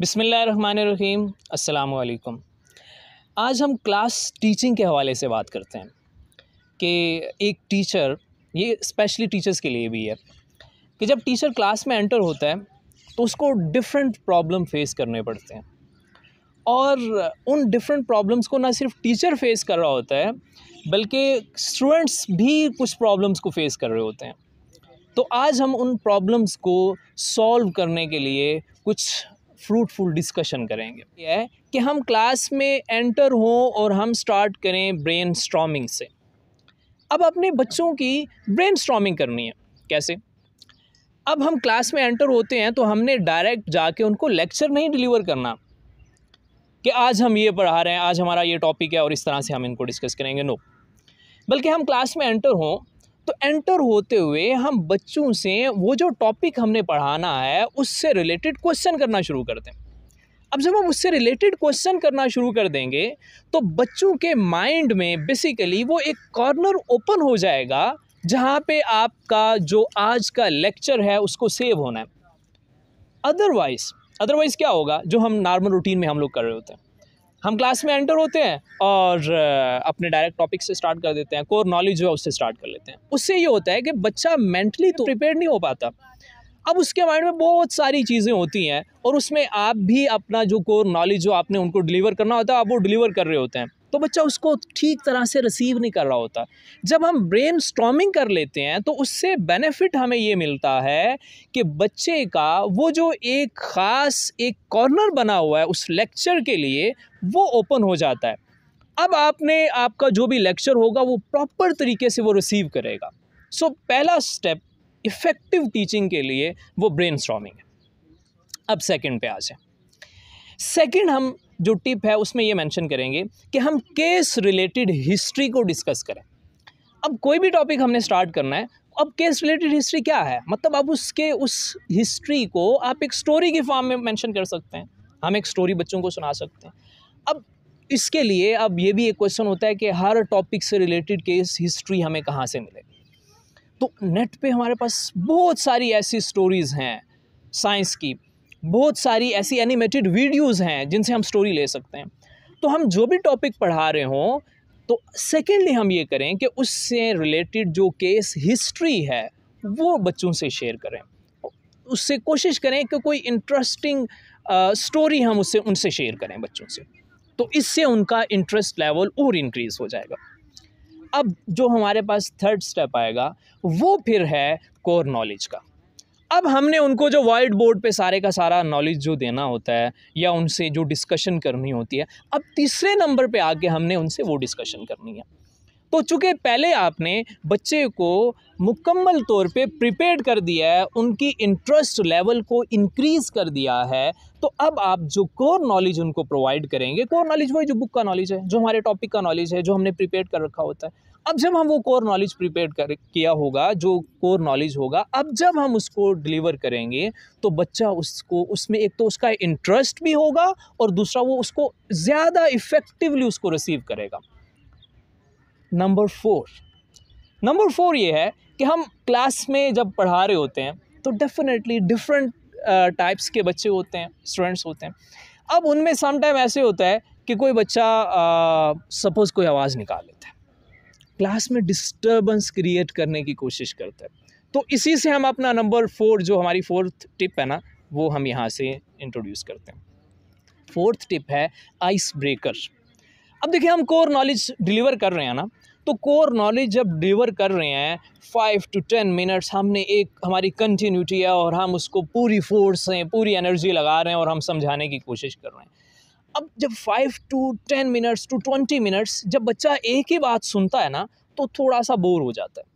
बिसमीम् अल्लाम आज हम क्लास टीचिंग के हवाले से बात करते हैं कि एक टीचर ये स्पेशली टीचर्स के लिए भी है कि जब टीचर क्लास में एंटर होता है तो उसको डिफरेंट प्रॉब्लम फेस करने पड़ते हैं और उन डिफरेंट प्रॉब्लम्स को ना सिर्फ टीचर फेस कर रहा होता है बल्कि स्टूडेंट्स भी कुछ प्रॉब्लम्स को फेस कर रहे होते हैं तो आज हम उन प्रॉब्लम्स को सॉल्व करने के लिए कुछ फ्रूटफुल डिस्कशन करेंगे ये है कि हम क्लास में एंटर हों और हम स्टार्ट करें ब्रेन से अब अपने बच्चों की ब्रेन करनी है कैसे अब हम क्लास में एंटर होते हैं तो हमने डायरेक्ट जाके उनको लेक्चर नहीं डिलीवर करना कि आज हम ये पढ़ा रहे हैं आज हमारा ये टॉपिक है और इस तरह से हम इनको डिस्कस करेंगे नो बल्कि हम क्लास में एंटर हों तो एंटर होते हुए हम बच्चों से वो जो टॉपिक हमने पढ़ाना है उससे रिलेटेड क्वेश्चन करना शुरू कर दें अब जब हम उससे रिलेटेड क्वेश्चन करना शुरू कर देंगे तो बच्चों के माइंड में बेसिकली वो एक कॉर्नर ओपन हो जाएगा जहाँ पे आपका जो आज का लेक्चर है उसको सेव होना है अदरवाइज़ अदरवाइज़ क्या होगा जो हम नॉर्मल रूटीन में हम लोग कर रहे होते हैं हम क्लास में एंटर होते हैं और अपने डायरेक्ट टॉपिक से स्टार्ट कर देते हैं कोर नॉलेज जो है उससे स्टार्ट कर लेते हैं उससे ये होता है कि बच्चा मेंटली तो प्रिपेयर नहीं हो पाता अब उसके माइंड में बहुत सारी चीज़ें होती हैं और उसमें आप भी अपना जो कोर नॉलेज जो आपने उनको डिलीवर करना होता है आप वो डिलीवर कर रहे होते हैं तो बच्चा उसको ठीक तरह से रिसीव नहीं कर रहा होता जब हम ब्रेन स्ट्रॉमिंग कर लेते हैं तो उससे बेनिफिट हमें ये मिलता है कि बच्चे का वो जो एक ख़ास एक कॉर्नर बना हुआ है उस लेक्चर के लिए वो ओपन हो जाता है अब आपने आपका जो भी लेक्चर होगा वो प्रॉपर तरीके से वो रिसीव करेगा सो so, पहला स्टेप इफ़ेक्टिव टीचिंग के लिए वो ब्रेन है अब सेकेंड पे आ जाए सेकेंड हम जो टिप है उसमें ये मेंशन करेंगे कि हम केस रिलेटेड हिस्ट्री को डिस्कस करें अब कोई भी टॉपिक हमने स्टार्ट करना है अब केस रिलेटेड हिस्ट्री क्या है मतलब अब उसके उस हिस्ट्री को आप एक स्टोरी के फॉर्म में मेंशन कर सकते हैं हम एक स्टोरी बच्चों को सुना सकते हैं अब इसके लिए अब ये भी एक क्वेश्चन होता है कि हर टॉपिक से रिलेटेड केस हिस्ट्री हमें कहाँ से मिलेगी तो नेट पे हमारे पास बहुत सारी ऐसी स्टोरीज़ हैं साइंस की बहुत सारी ऐसी एनिमेटेड वीडियोज़ हैं जिनसे हम स्टोरी ले सकते हैं तो हम जो भी टॉपिक पढ़ा रहे हों तो सेकेंडली हम ये करें कि उससे रिलेटेड जो केस हिस्ट्री है वो बच्चों से शेयर करें उससे कोशिश करें कि कोई इंटरेस्टिंग स्टोरी हम उससे उनसे शेयर करें बच्चों से तो इससे उनका इंटरेस्ट लेवल और इंक्रीज़ हो जाएगा अब जो हमारे पास थर्ड स्टेप आएगा वो फिर है कोर नॉलेज का अब हमने उनको जो वाइट बोर्ड पे सारे का सारा नॉलेज जो देना होता है या उनसे जो डिस्कशन करनी होती है अब तीसरे नंबर पे आके हमने उनसे वो डिस्कशन करनी है तो चूँकि पहले आपने बच्चे को मुकम्मल तौर पे प्रिपेयर कर दिया है उनकी इंटरेस्ट लेवल को इंक्रीज़ कर दिया है तो अब आप जो कोर नॉलेज उनको प्रोवाइड करेंगे कोर नॉलेज वही जो बुक का नॉलेज है जो हमारे टॉपिक का नॉलेज है जो हमने प्रिपेयर कर रखा होता है अब जब हम वो कोर नॉलेज प्रिपेयर कर किया होगा जो कोर नॉलेज होगा अब जब हम उसको डिलीवर करेंगे तो बच्चा उसको उसमें एक तो उसका इंटरेस्ट भी होगा और दूसरा वो उसको ज़्यादा इफ़ेक्टिवली उसको रिसीव करेगा नंबर फोर नंबर फोर ये है कि हम क्लास में जब पढ़ा रहे होते हैं तो डेफिनेटली डिफरेंट टाइप्स के बच्चे होते हैं स्टूडेंट्स होते हैं अब उनमें समटाइम ऐसे होता है कि कोई बच्चा सपोज़ कोई आवाज़ निकाल लेता है क्लास में डिस्टर्बेंस क्रिएट करने की कोशिश करता है तो इसी से हम अपना नंबर फोर जो हमारी फोर्थ टिप है ना वो हम यहाँ से इंट्रोड्यूस करते हैं फोर्थ टिप है आइस ब्रेकर अब देखिए हम कोर नॉलेज डिलीवर कर रहे हैं ना तो कोर नॉलेज जब डिलीवर कर रहे हैं फाइव टू टेन मिनट्स हमने एक हमारी कंटिन्यूटी है और हम उसको पूरी फोर्स से पूरी एनर्जी लगा रहे हैं और हम समझाने की कोशिश कर रहे हैं अब जब five to ten minutes to twenty minutes जब बच्चा एक ही बात सुनता है ना तो थोड़ा सा बोर हो जाता है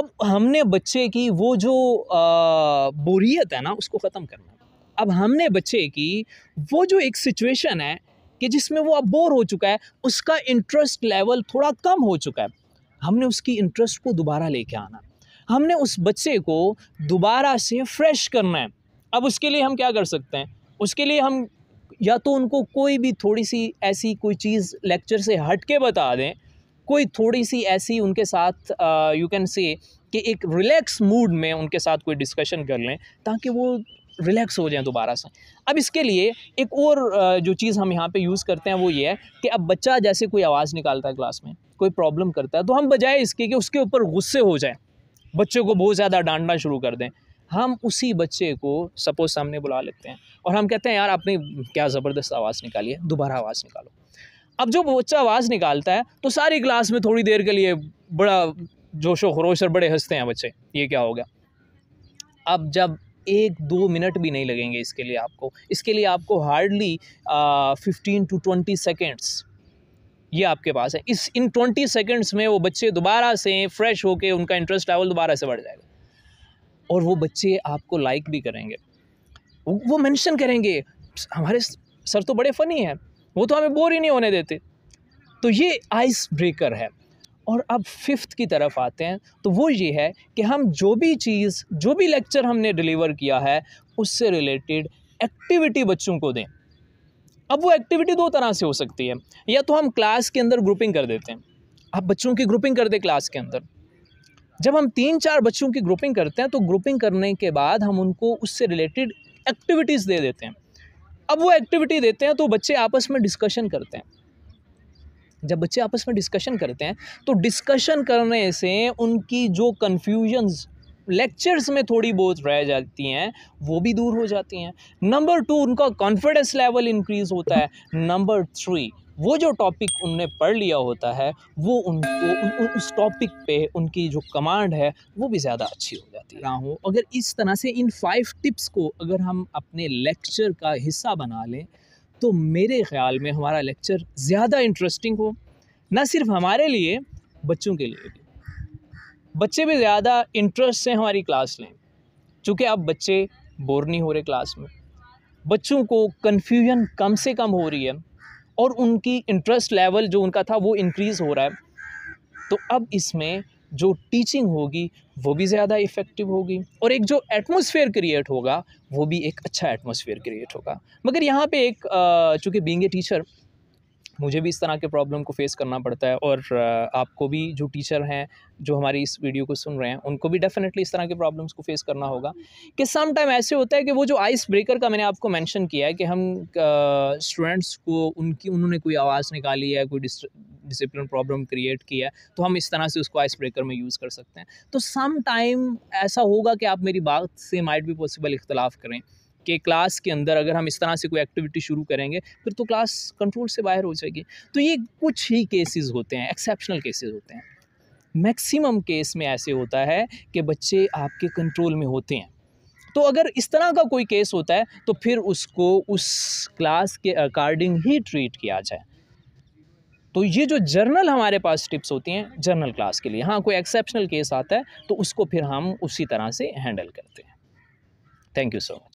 अब हमने बच्चे की वो जो बोरीत बोरियत है ना उसको ख़त्म करना है अब हमने बच्चे की वो जो एक सिचुएशन है कि जिसमें वो अब बोर हो चुका है उसका इंटरेस्ट लेवल थोड़ा कम हो चुका है हमने उसकी इंटरेस्ट को दोबारा लेके आना हमने उस बच्चे को दोबारा से फ्रेश करना है अब उसके लिए हम क्या कर सकते हैं उसके लिए हम या तो उनको कोई भी थोड़ी सी ऐसी कोई चीज़ लेक्चर से हट के बता दें कोई थोड़ी सी ऐसी उनके साथ यू कैन से कि एक रिलैक्स मूड में उनके साथ कोई डिस्कशन कर लें ताकि वो रिलैक्स हो जाएं दोबारा से अब इसके लिए एक और जो चीज़ हम यहाँ पे यूज़ करते हैं वो ये है कि अब बच्चा जैसे कोई आवाज़ निकालता है क्लास में कोई प्रॉब्लम करता है तो हम बजाय इसके कि उसके ऊपर गुस्से हो जाए बच्चे को बहुत ज़्यादा डांटना शुरू कर दें हम उसी बच्चे को सपोज सामने बुला लेते हैं और हम कहते हैं यार आपने क्या ज़बरदस्त आवाज़ निकाली है दोबारा आवाज़ निकालो अब जो बच्चा आवाज़ निकालता है तो सारी क्लास में थोड़ी देर के लिए बड़ा जोशो खरोश और बड़े हंसते हैं बच्चे ये क्या होगा अब जब एक दो मिनट भी नहीं लगेंगे इसके लिए आपको इसके लिए आपको hardly fifteen to twenty seconds ये आपके पास है इस इन ट्वेंटी सेकेंड्स में वो बच्चे दोबारा से फ्रेश होके उनका इंटरेस्ट लेवल दोबारा से बढ़ जाएगा और वो बच्चे आपको लाइक भी करेंगे वो मेंशन करेंगे हमारे सर तो बड़े फ़नी हैं वो तो हमें बोर ही नहीं होने देते तो ये आइस ब्रेकर है और अब फिफ्थ की तरफ आते हैं तो वो ये है कि हम जो भी चीज़ जो भी लेक्चर हमने डिलीवर किया है उससे रिलेटेड एक्टिविटी बच्चों को दें अब वो एक्टिविटी दो तरह से हो सकती है या तो हम क्लास के अंदर ग्रुपिंग कर देते हैं आप बच्चों की ग्रुपिंग कर दें क्लास के अंदर जब हम तीन चार बच्चों की ग्रुपिंग करते हैं तो ग्रुपिंग करने के बाद हम उनको उससे रिलेटेड एक्टिविटीज़ दे देते हैं अब वो एक्टिविटी देते हैं तो बच्चे आपस में डिस्कशन करते हैं जब बच्चे आपस में डिस्कशन करते हैं तो डिस्कशन करने से उनकी जो कन्फ्यूजन्स लेक्चर्स में थोड़ी बहुत रह जाती हैं वो भी दूर हो जाती हैं नंबर टू उनका कॉन्फिडेंस लेवल इंक्रीज़ होता है नंबर थ्री वो जो टॉपिक उनने पढ़ लिया होता है वो उनको उन, उस टॉपिक पे उनकी जो कमांड है वो भी ज़्यादा अच्छी हो जाती है हूँ अगर इस तरह से इन फाइव टिप्स को अगर हम अपने लेक्चर का हिस्सा बना लें तो मेरे ख्याल में हमारा लेक्चर ज़्यादा इंटरेस्टिंग हो ना सिर्फ हमारे लिए बच्चों के लिए भी बच्चे भी ज़्यादा इंटरेस्ट से हमारी क्लास लें चूँकि अब बच्चे बोर नहीं हो रहे क्लास में बच्चों को कन्फ्यूजन कम से कम हो रही है और उनकी इंटरेस्ट लेवल जो उनका था वो इंक्रीज़ हो रहा है तो अब इसमें जो टीचिंग होगी वो भी ज़्यादा इफ़ेक्टिव होगी और एक जो एटमोसफेयर क्रिएट होगा वो भी एक अच्छा एटमोसफेयर क्रिएट होगा मगर यहाँ पे एक चूँकि बींग ए टीचर मुझे भी इस तरह के प्रॉब्लम को फेस करना पड़ता है और आपको भी जो टीचर हैं जो हमारी इस वीडियो को सुन रहे हैं उनको भी डेफिनेटली इस तरह के प्रॉब्लम्स को फेस करना होगा कि सम टाइम ऐसे होता है कि वो जो आइस ब्रेकर का मैंने आपको मेंशन किया है कि हम स्टूडेंट्स को उनकी उन्होंने कोई आवाज़ निकाली है कोई डिसिप्लिन प्रॉब्लम क्रिएट की है तो हम इस तरह से उसको आइस ब्रेकर में यूज़ कर सकते हैं तो सम टाइम ऐसा होगा कि आप मेरी बात से माइट भी पॉसिबल इख्तलाफ करें कि क्लास के अंदर अगर हम इस तरह से कोई एक्टिविटी शुरू करेंगे फिर तो क्लास कंट्रोल से बाहर हो जाएगी तो ये कुछ ही केसेस होते हैं एक्सेप्शनल केसेस होते हैं मैक्सिमम केस में ऐसे होता है कि बच्चे आपके कंट्रोल में होते हैं तो अगर इस तरह का कोई केस होता है तो फिर उसको उस क्लास के अकॉर्डिंग ही ट्रीट किया जाए तो ये जो जर्नल हमारे पास टिप्स होती हैं जर्नल क्लास के लिए हाँ कोई एक्सेप्शनल केस आता है तो उसको फिर हम उसी तरह से हैंडल करते हैं थैंक यू सो मच